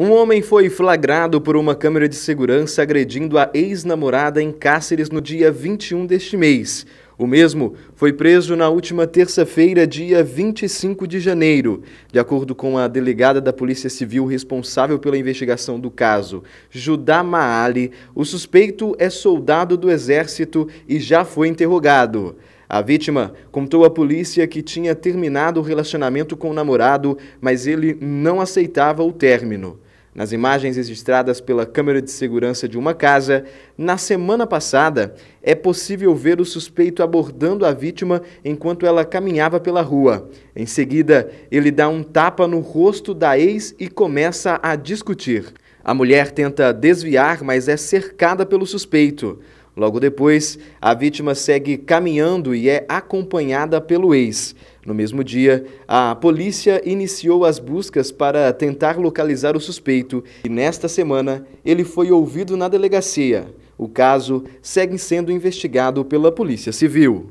Um homem foi flagrado por uma câmera de segurança agredindo a ex-namorada em Cáceres no dia 21 deste mês. O mesmo foi preso na última terça-feira, dia 25 de janeiro. De acordo com a delegada da Polícia Civil responsável pela investigação do caso, Judá Maali, o suspeito é soldado do Exército e já foi interrogado. A vítima contou à polícia que tinha terminado o relacionamento com o namorado, mas ele não aceitava o término nas imagens registradas pela câmera de segurança de uma casa, na semana passada, é possível ver o suspeito abordando a vítima enquanto ela caminhava pela rua. Em seguida, ele dá um tapa no rosto da ex e começa a discutir. A mulher tenta desviar, mas é cercada pelo suspeito. Logo depois, a vítima segue caminhando e é acompanhada pelo ex. No mesmo dia, a polícia iniciou as buscas para tentar localizar o suspeito e, nesta semana, ele foi ouvido na delegacia. O caso segue sendo investigado pela Polícia Civil.